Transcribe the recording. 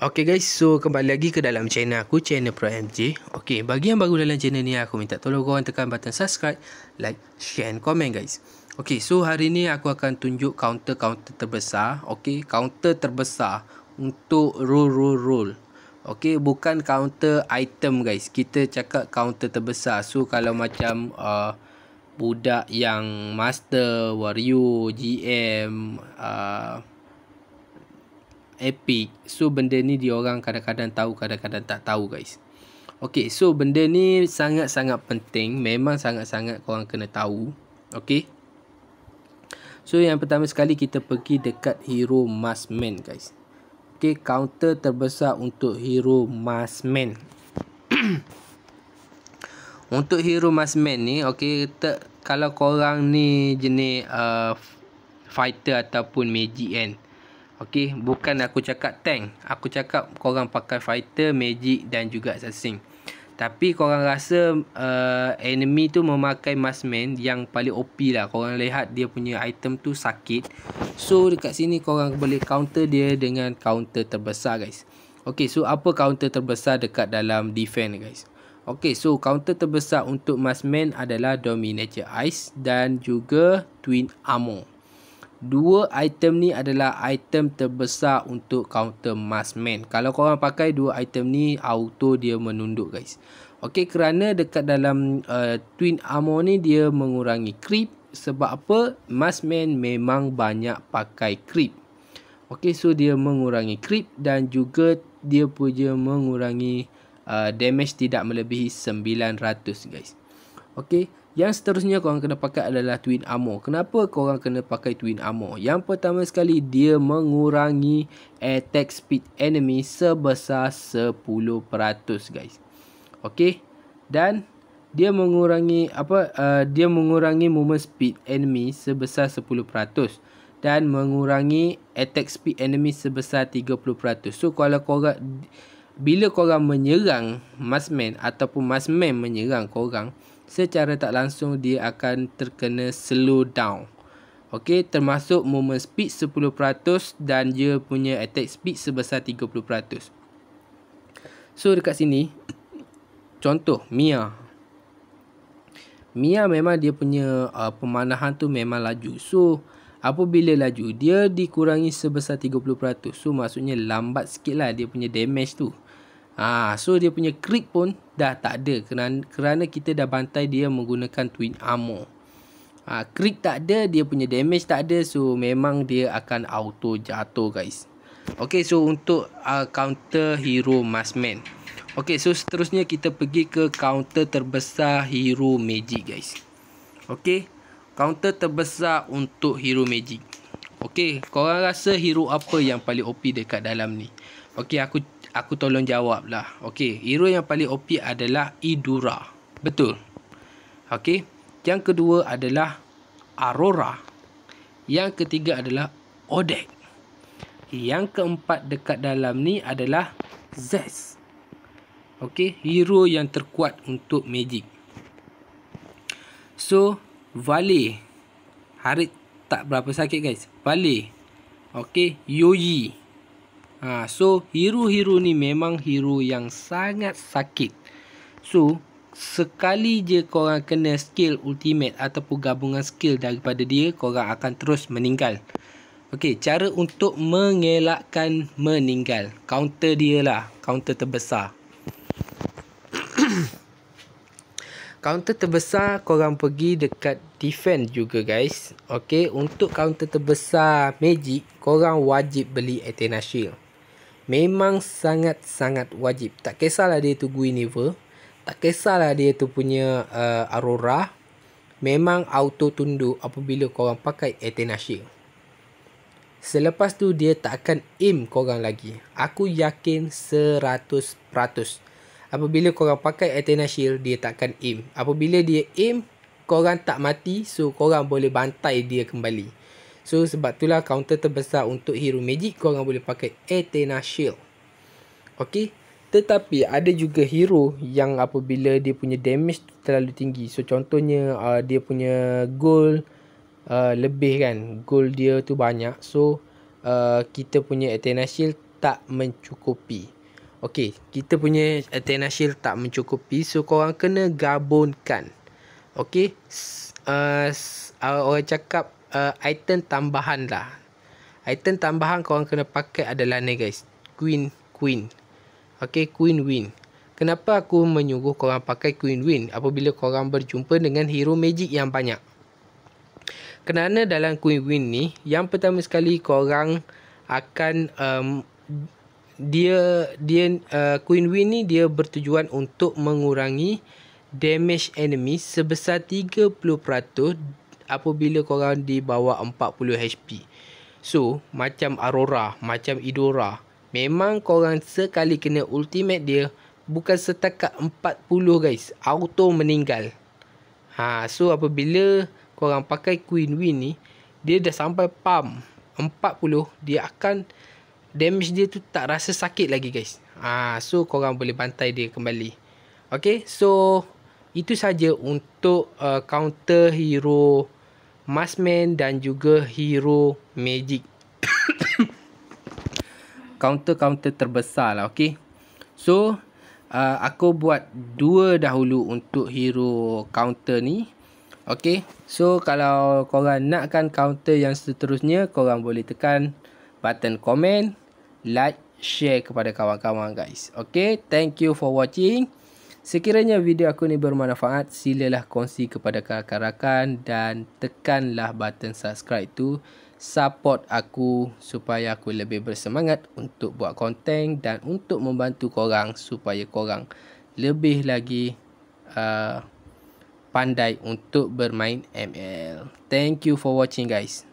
Okay guys, so kembali lagi ke dalam channel aku, channel Pro MJ. Okay, bagi yang baru dalam channel ni, aku minta tolong korang tekan button subscribe, like, share and comment guys. Okay, so hari ni aku akan tunjuk counter-counter terbesar. Okay, counter terbesar untuk roll-roll-roll. Okay, bukan counter item guys. Kita cakap counter terbesar. So, kalau macam uh, budak yang master, warrior, GM, Uh, epic. So benda ni diorang kadang-kadang tahu, kadang-kadang tak tahu guys. Okay, so benda ni sangat-sangat penting. Memang sangat-sangat korang kena tahu. Okay. So yang pertama sekali kita pergi dekat hero Masman guys. Okay, counter terbesar untuk hero Masman. untuk hero Masman ni, okay, ter, kalau korang ni jenis uh, fighter ataupun magic kan. Eh? Okey, bukan aku cakap tank. Aku cakap kau korang pakai fighter, magic dan juga assassin. Tapi korang rasa uh, enemy tu memakai masman yang paling OP lah. Kau Korang lihat dia punya item tu sakit. So dekat sini korang boleh counter dia dengan counter terbesar guys. Okey, so apa counter terbesar dekat dalam defend, guys? Okey, so counter terbesar untuk masman adalah Dominator Ice dan juga Twin Armor. Dua item ni adalah item terbesar untuk counter masman. Kalau korang pakai dua item ni auto dia menunduk guys. Okey kerana dekat dalam uh, twin armor ni dia mengurangi creep sebab apa? Masman memang banyak pakai creep. Okey so dia mengurangi creep dan juga dia punya mengurangi uh, damage tidak melebihi 900 guys. Okey yang seterusnya kau orang kena pakai adalah Twin Armor. Kenapa kau orang kena pakai Twin Armor? Yang pertama sekali dia mengurangi attack speed enemy sebesar 10% guys. Okey. Dan dia mengurangi apa uh, dia mengurangi movement speed enemy sebesar 10% dan mengurangi attack speed enemy sebesar 30%. So kalau korang bila kau orang menyerang masman ataupun masman menyerang kau orang secara tak langsung dia akan terkena slow down. Okey, termasuk movement speed 10% dan dia punya attack speed sebesar 30%. So dekat sini contoh Mia. Mia memang dia punya uh, pemanahan tu memang laju. So apabila laju dia dikurangi sebesar 30%. So maksudnya lambat sikit lah dia punya damage tu. Ha, so dia punya creep pun dah tak ada kerana, kerana kita dah bantai dia menggunakan twin armor. Ha, creep tak ada, dia punya damage tak ada. So memang dia akan auto jatuh guys. Okay so untuk uh, counter hero masman. Okay so seterusnya kita pergi ke counter terbesar hero magic guys. Okay. Counter terbesar untuk hero magic. Okay. Korang rasa hero apa yang paling OP dekat dalam ni? Okay aku aku tolong jawab lah. Okey, hero yang paling OP adalah Idura. Betul. Okey. Yang kedua adalah Aurora. Yang ketiga adalah Odek. Yang keempat dekat dalam ni adalah Zest. Okey, hero yang terkuat untuk magic. So, Vale. Harit tak berapa sakit guys. Vale. Okey, Yoyi. Ha, so hero-hero ni memang hero yang sangat sakit. So sekali je korang kena skill ultimate ataupun gabungan skill daripada dia, korang akan terus meninggal. Okey, cara untuk mengelakkan meninggal. Counter dia lah, counter terbesar. counter terbesar korang pergi dekat defend juga guys. Okey, untuk counter terbesar magic, korang wajib beli Athena Shield memang sangat-sangat wajib. Tak kisahlah dia tu Guinevere, tak kisahlah dia tu punya uh, Aurora, memang auto tunduk apabila korang pakai Athena Shield. Selepas tu dia tak akan aim korang lagi. Aku yakin seratus peratus. Apabila korang pakai Athena Shield, dia tak akan aim. Apabila dia aim, korang tak mati so korang boleh bantai dia kembali. So sebab itulah counter terbesar untuk hero magic kau korang boleh pakai Athena Shield. Okey. Tetapi ada juga hero yang apabila dia punya damage tu terlalu tinggi. So contohnya uh, dia punya gold uh, lebih kan. gold dia tu banyak. So uh, kita punya Athena Shield tak mencukupi. Okey, kita punya Athena Shield tak mencukupi. So korang kena gabungkan. Okey. Uh, uh, orang cakap uh, item tambahan lah. Item tambahan korang kena pakai adalah ni guys. Queen, Queen. Okay, Queen Win. Kenapa aku menyuruh korang pakai Queen Win apabila korang berjumpa dengan hero magic yang banyak? Kerana dalam Queen Win ni, yang pertama sekali korang akan... Um, dia dia uh, Queen Win ni dia bertujuan untuk mengurangi damage enemy sebesar 30% apabila korang di bawah 40 HP. So, macam Aurora, macam Idora, memang korang sekali kena ultimate dia bukan setakat 40 guys, auto meninggal. Ha, so apabila korang pakai Queen Win ni, dia dah sampai pam 40, dia akan damage dia tu tak rasa sakit lagi guys. Ha, so korang boleh bantai dia kembali. Okay, so itu saja untuk uh, counter hero Masman dan juga Hero Magic. Counter-counter terbesar lah, okay. So, uh, aku buat dua dahulu untuk hero counter ni. Okay, so kalau korang nakkan counter yang seterusnya, korang boleh tekan button komen, like, share kepada kawan-kawan guys. Okay, thank you for watching. Sekiranya video aku ni bermanfaat, silalah kongsi kepada kakak-rakan dan tekanlah button subscribe tu. Support aku supaya aku lebih bersemangat untuk buat konten dan untuk membantu korang supaya korang lebih lagi uh, pandai untuk bermain ML. Thank you for watching guys.